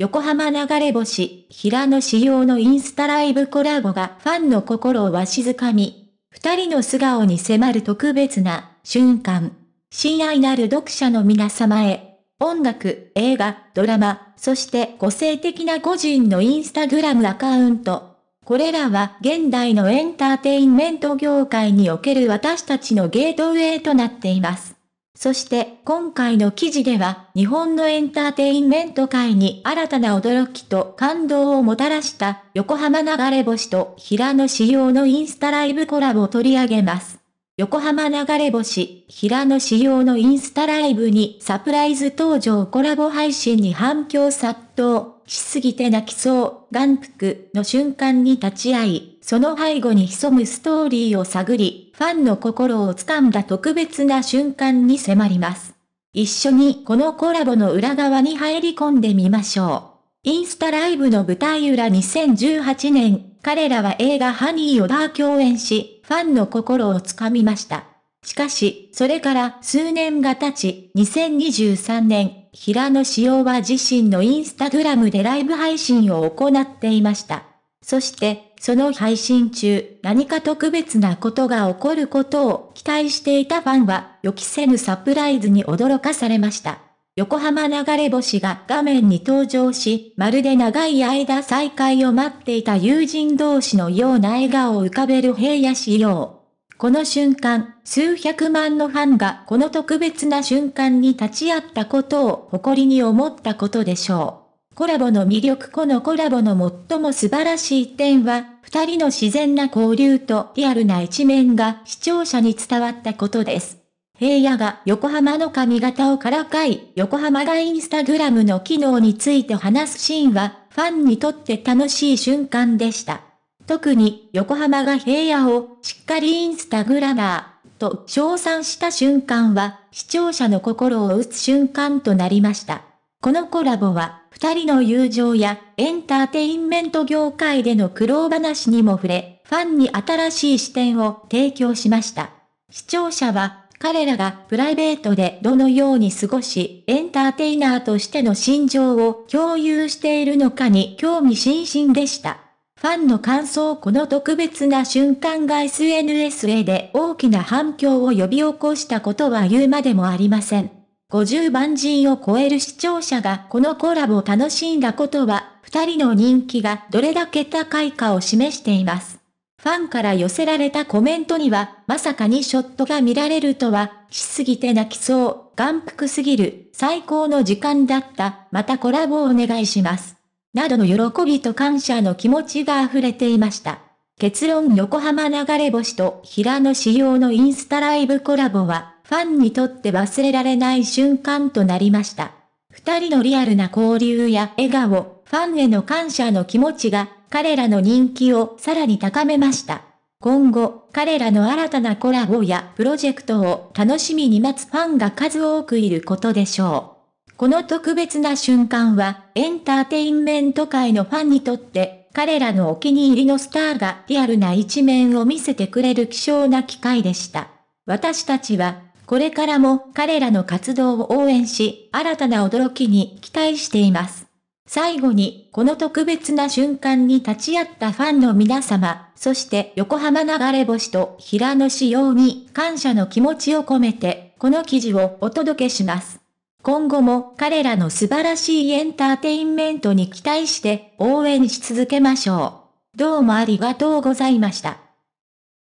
横浜流れ星、平野紫耀のインスタライブコラボがファンの心をわしづかみ、二人の素顔に迫る特別な瞬間。親愛なる読者の皆様へ、音楽、映画、ドラマ、そして個性的な個人のインスタグラムアカウント。これらは現代のエンターテインメント業界における私たちのゲートウェイとなっています。そして今回の記事では日本のエンターテインメント界に新たな驚きと感動をもたらした横浜流れ星と平野紫耀のインスタライブコラボを取り上げます。横浜流れ星、平野紫耀のインスタライブにサプライズ登場コラボ配信に反響殺到。しすぎて泣きそう、眼福の瞬間に立ち会い、その背後に潜むストーリーを探り、ファンの心を掴んだ特別な瞬間に迫ります。一緒にこのコラボの裏側に入り込んでみましょう。インスタライブの舞台裏2018年、彼らは映画ハニーをダー共演し、ファンの心を掴みました。しかし、それから数年が経ち、2023年、平野紫耀は自身のインスタグラムでライブ配信を行っていました。そして、その配信中、何か特別なことが起こることを期待していたファンは、予期せぬサプライズに驚かされました。横浜流れ星が画面に登場し、まるで長い間再会を待っていた友人同士のような笑顔を浮かべる平野紫耀。この瞬間、数百万のファンがこの特別な瞬間に立ち会ったことを誇りに思ったことでしょう。コラボの魅力このコラボの最も素晴らしい点は、二人の自然な交流とリアルな一面が視聴者に伝わったことです。平野が横浜の髪型をからかい、横浜がインスタグラムの機能について話すシーンは、ファンにとって楽しい瞬間でした。特に横浜が平野をしっかりインスタグラマーと称賛した瞬間は視聴者の心を打つ瞬間となりました。このコラボは二人の友情やエンターテインメント業界での苦労話にも触れ、ファンに新しい視点を提供しました。視聴者は彼らがプライベートでどのように過ごし、エンターテイナーとしての心情を共有しているのかに興味津々でした。ファンの感想この特別な瞬間が SNS へで大きな反響を呼び起こしたことは言うまでもありません。50万人を超える視聴者がこのコラボを楽しんだことは、二人の人気がどれだけ高いかを示しています。ファンから寄せられたコメントには、まさかにショットが見られるとは、しすぎて泣きそう、眼福すぎる、最高の時間だった、またコラボをお願いします。などの喜びと感謝の気持ちが溢れていました。結論横浜流れ星と平野仕様のインスタライブコラボは、ファンにとって忘れられない瞬間となりました。二人のリアルな交流や笑顔、ファンへの感謝の気持ちが、彼らの人気をさらに高めました。今後、彼らの新たなコラボやプロジェクトを楽しみに待つファンが数多くいることでしょう。この特別な瞬間は、エンターテインメント界のファンにとって、彼らのお気に入りのスターがリアルな一面を見せてくれる希少な機会でした。私たちは、これからも彼らの活動を応援し、新たな驚きに期待しています。最後に、この特別な瞬間に立ち会ったファンの皆様、そして横浜流れ星と平野仕様に感謝の気持ちを込めて、この記事をお届けします。今後も彼らの素晴らしいエンターテインメントに期待して応援し続けましょう。どうもありがとうございました。